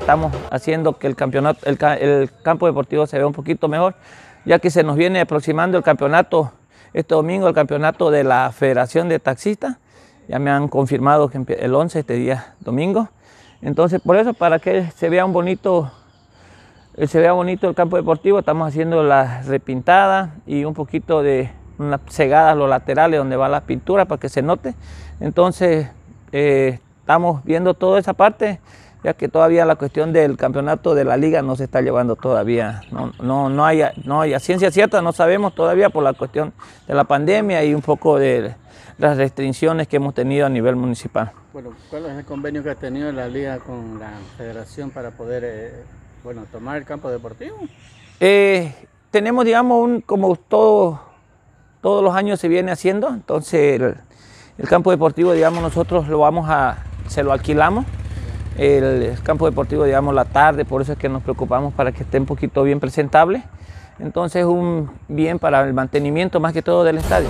Estamos haciendo que el, campeonato, el, campo deportivo se vea un poquito mejor, ya que se nos viene aproximando el campeonato, este domingo el campeonato de la Federación de Taxistas. Ya me han confirmado que el 11, este día domingo. Entonces, por eso, para que se vea bonito eh, se vea bonito el campo deportivo, estamos haciendo la repintada y un poquito de una cegada a los laterales donde va la pintura para que se note. Entonces, eh, estamos viendo toda esa parte, ya que todavía la cuestión del campeonato de la liga no se está llevando todavía. No, no, no, hay, no ciencia cierta no sabemos todavía por la cuestión de la pandemia y un poco de las restricciones que hemos tenido a nivel municipal. Bueno, ¿cuál es el convenio que ha tenido la liga con la federación para poder eh, bueno, tomar el campo deportivo? Eh, tenemos, digamos, un, como todo, todos los años se viene haciendo, entonces el, el campo deportivo, digamos, nosotros lo vamos a se lo alquilamos. El campo deportivo digamos la tarde, por eso es que nos preocupamos para que esté un poquito bien presentable. Entonces un bien para el mantenimiento más que todo del estadio.